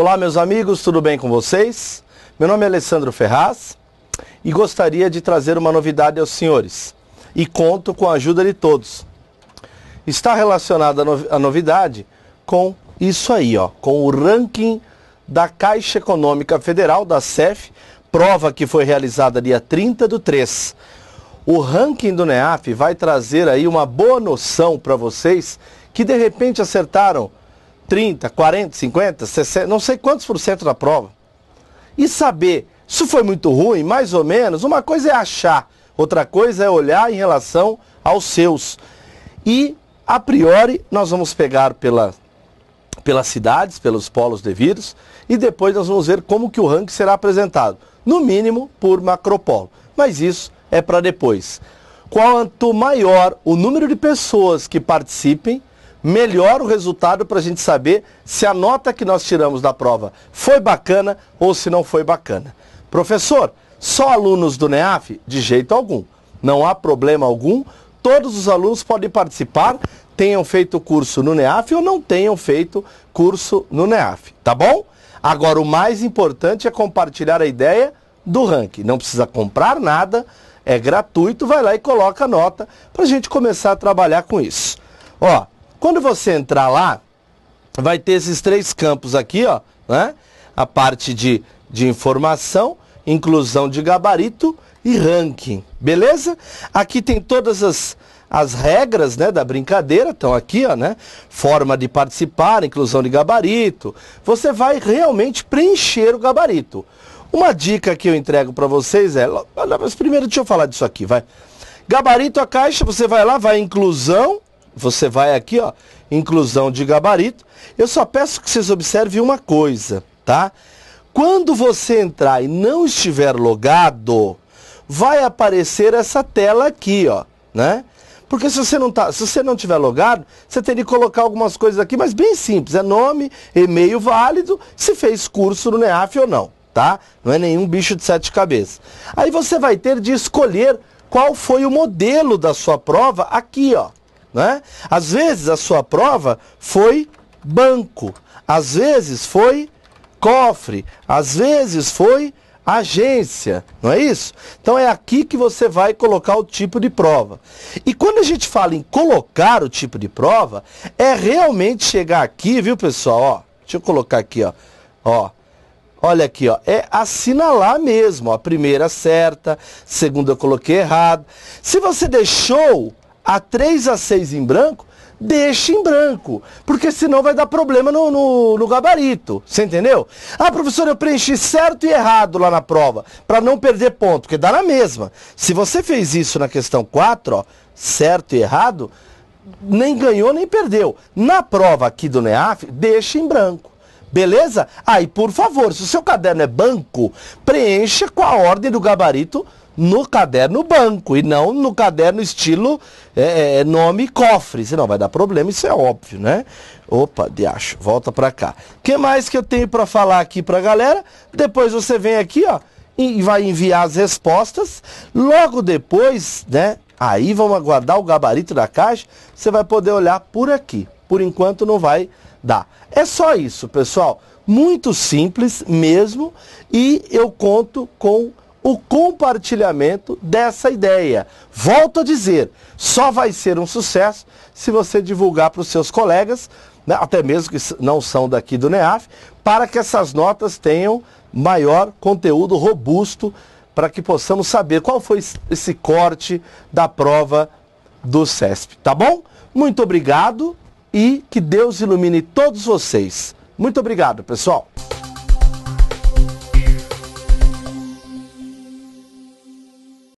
Olá, meus amigos, tudo bem com vocês? Meu nome é Alessandro Ferraz e gostaria de trazer uma novidade aos senhores e conto com a ajuda de todos. Está relacionada a novidade com isso aí, ó, com o ranking da Caixa Econômica Federal, da CEF, prova que foi realizada dia 30 do 3. O ranking do NEAF vai trazer aí uma boa noção para vocês que de repente acertaram 30, 40, 50, 60, não sei quantos por cento da prova. E saber, se foi muito ruim, mais ou menos, uma coisa é achar, outra coisa é olhar em relação aos seus. E, a priori, nós vamos pegar pela, pelas cidades, pelos polos devidos. e depois nós vamos ver como que o ranking será apresentado. No mínimo, por macropolo. Mas isso é para depois. Quanto maior o número de pessoas que participem, melhor o resultado para a gente saber se a nota que nós tiramos da prova foi bacana ou se não foi bacana. Professor, só alunos do NEAF? De jeito algum. Não há problema algum. Todos os alunos podem participar, tenham feito curso no NEAF ou não tenham feito curso no NEAF, tá bom? Agora, o mais importante é compartilhar a ideia do ranking. Não precisa comprar nada, é gratuito, vai lá e coloca a nota para a gente começar a trabalhar com isso. Ó, quando você entrar lá, vai ter esses três campos aqui, ó, né? A parte de, de informação, inclusão de gabarito e ranking, beleza? Aqui tem todas as, as regras né, da brincadeira, estão aqui, ó, né? Forma de participar, inclusão de gabarito. Você vai realmente preencher o gabarito. Uma dica que eu entrego para vocês é, mas primeiro deixa eu falar disso aqui, vai. Gabarito a caixa, você vai lá, vai inclusão, você vai aqui, ó, inclusão de gabarito. Eu só peço que vocês observem uma coisa, tá? Quando você entrar e não estiver logado, vai aparecer essa tela aqui, ó, né? Porque se você não tá, se você não tiver logado, você tem que colocar algumas coisas aqui, mas bem simples, é nome, e-mail válido, se fez curso no NEAF ou não, tá? Não é nenhum bicho de sete cabeças. Aí você vai ter de escolher qual foi o modelo da sua prova aqui, ó. Né? Às vezes a sua prova foi banco, às vezes foi cofre, às vezes foi agência, não é isso? Então é aqui que você vai colocar o tipo de prova. E quando a gente fala em colocar o tipo de prova, é realmente chegar aqui, viu, pessoal? Ó, deixa eu colocar aqui, ó. Ó, Olha aqui, ó, é assinalar mesmo. Ó, a primeira certa, segunda eu coloquei errado. Se você deixou a 3 a 6 em branco, deixe em branco, porque senão vai dar problema no, no, no, gabarito, você entendeu? Ah, professor, eu preenchi certo e errado lá na prova, para não perder ponto, porque dá na mesma. Se você fez isso na questão 4, ó, certo e errado, nem ganhou nem perdeu. Na prova aqui do NEAF, deixe em branco. Beleza? Aí, ah, por favor, se o seu caderno é banco, preencha com a ordem do gabarito no caderno banco e não no caderno estilo é, é, é nome cofre. Senão vai dar problema, isso é óbvio, né? Opa, acho. volta pra cá. O que mais que eu tenho para falar aqui pra galera? Depois você vem aqui, ó, e vai enviar as respostas. Logo depois, né? Aí vamos aguardar o gabarito da caixa. Você vai poder olhar por aqui. Por enquanto não vai dar. É só isso, pessoal. Muito simples mesmo. E eu conto com o compartilhamento dessa ideia. Volto a dizer, só vai ser um sucesso se você divulgar para os seus colegas, né, até mesmo que não são daqui do NEAF, para que essas notas tenham maior conteúdo robusto para que possamos saber qual foi esse corte da prova do CESP, tá bom? Muito obrigado e que Deus ilumine todos vocês. Muito obrigado, pessoal.